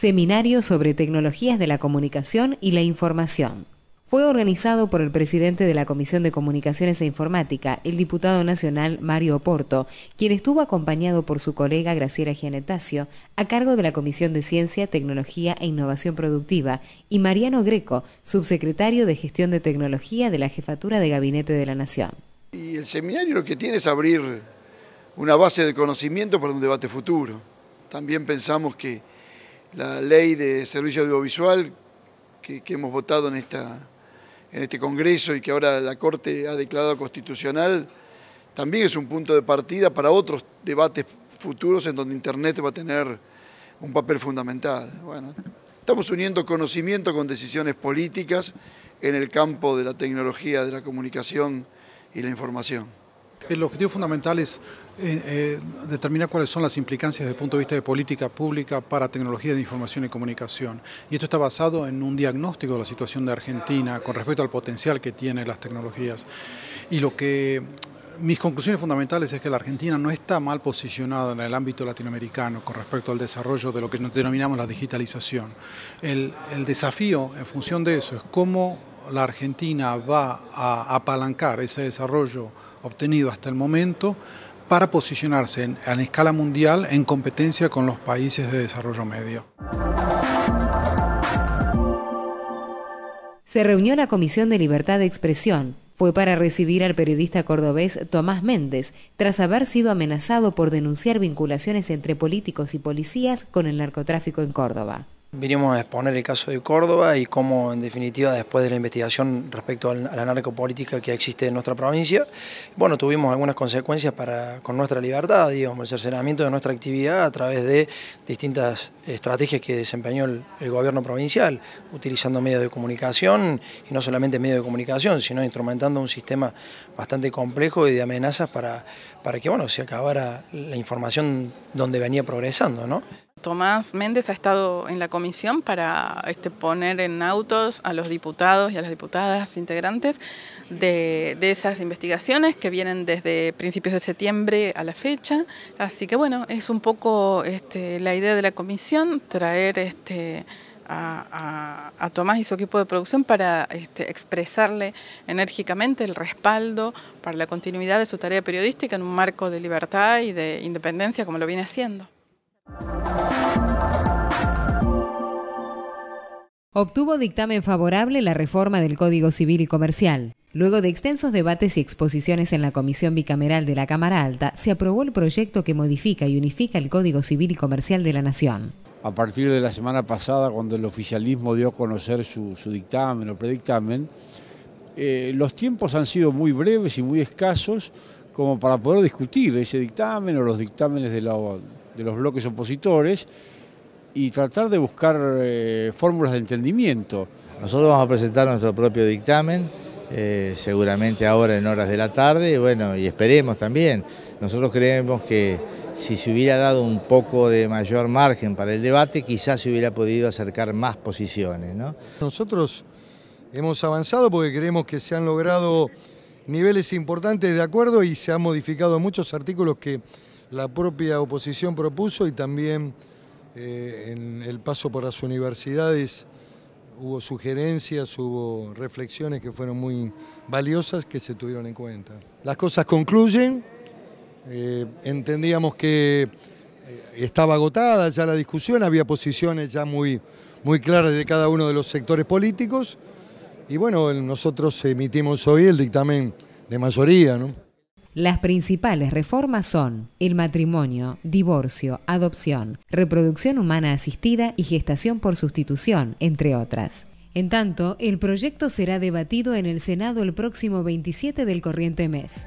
Seminario sobre Tecnologías de la Comunicación y la Información. Fue organizado por el presidente de la Comisión de Comunicaciones e Informática, el diputado nacional Mario Oporto, quien estuvo acompañado por su colega Graciela Gianetacio, a cargo de la Comisión de Ciencia, Tecnología e Innovación Productiva, y Mariano Greco, subsecretario de Gestión de Tecnología de la Jefatura de Gabinete de la Nación. Y el seminario lo que tiene es abrir una base de conocimiento para un debate futuro. También pensamos que la ley de servicio audiovisual que, hemos votado en, esta, en este Congreso y que ahora la Corte ha declarado constitucional, también es un punto de partida para otros debates futuros en donde Internet va a tener un papel fundamental. Bueno, estamos uniendo conocimiento con decisiones políticas en el campo de la tecnología, de la comunicación y la información. El objetivo fundamental es eh, eh, determinar cuáles son las implicancias desde el punto de vista de política pública para tecnología de información y comunicación. Y esto está basado en un diagnóstico de la situación de Argentina con respecto al potencial que tienen las tecnologías. Y lo que mis conclusiones fundamentales es que la Argentina no está mal posicionada en el ámbito latinoamericano con respecto al desarrollo de lo que denominamos la digitalización. el desafío en función de eso es cómo la Argentina va a apalancar ese desarrollo obtenido hasta el momento para posicionarse en, a escala mundial en competencia con los países de desarrollo medio. Se reunió la Comisión de Libertad de Expresión. Fue para recibir al periodista cordobés Tomás Méndez, tras haber sido amenazado por denunciar vinculaciones entre políticos y policías con el narcotráfico en Córdoba. Vinimos a exponer el caso de Córdoba y cómo, en definitiva, después de la investigación respecto a la narcopolítica que existe en nuestra provincia, bueno, tuvimos algunas consecuencias con nuestra libertad, digamos, el cercenamiento de nuestra actividad a través de distintas estrategias que desempeñó el, gobierno provincial, utilizando medios de comunicación, y no solamente medios de comunicación, sino instrumentando un sistema bastante complejo y de amenazas para, para que, bueno, se acabara la información donde venía progresando, ¿no? Tomás Méndez ha estado en la comisión para este, poner en autos a los diputados y a las diputadas integrantes de, esas investigaciones que vienen desde principios de septiembre a la fecha. Así que bueno, es un poco este, la idea de la comisión, traer este, a, Tomás y su equipo de producción para expresarle enérgicamente el respaldo para la continuidad de su tarea periodística en un marco de libertad y de independencia como lo viene haciendo. obtuvo dictamen favorable la reforma del Código Civil y Comercial. Luego de extensos debates y exposiciones en la Comisión Bicameral de la Cámara Alta, se aprobó el proyecto que modifica y unifica el Código Civil y Comercial de la Nación. A partir de la semana pasada, cuando el oficialismo dio a conocer su, dictamen o predictamen, eh, los tiempos han sido muy breves y muy escasos como para poder discutir ese dictamen o los dictámenes de los bloques opositores y tratar de buscar eh, fórmulas de entendimiento. Nosotros vamos a presentar nuestro propio dictamen, eh, seguramente ahora en horas de la tarde, y bueno, y esperemos también. Nosotros creemos que si se hubiera dado un poco de mayor margen para el debate, quizás se hubiera podido acercar más posiciones. ¿no? Nosotros hemos avanzado porque creemos que se han logrado niveles importantes de acuerdo y se han modificado muchos artículos que la propia oposición propuso y también eh, en el paso por las universidades hubo sugerencias, hubo reflexiones que fueron muy valiosas que se tuvieron en cuenta. Las cosas concluyen, eh, entendíamos que eh, estaba agotada ya la discusión, había posiciones ya muy, muy claras de cada uno de los sectores políticos y bueno, nosotros emitimos hoy el dictamen de mayoría. ¿no? Las principales reformas son el matrimonio, divorcio, adopción, reproducción humana asistida y gestación por sustitución, entre otras. En tanto, el proyecto será debatido en el Senado el próximo 27 del corriente mes.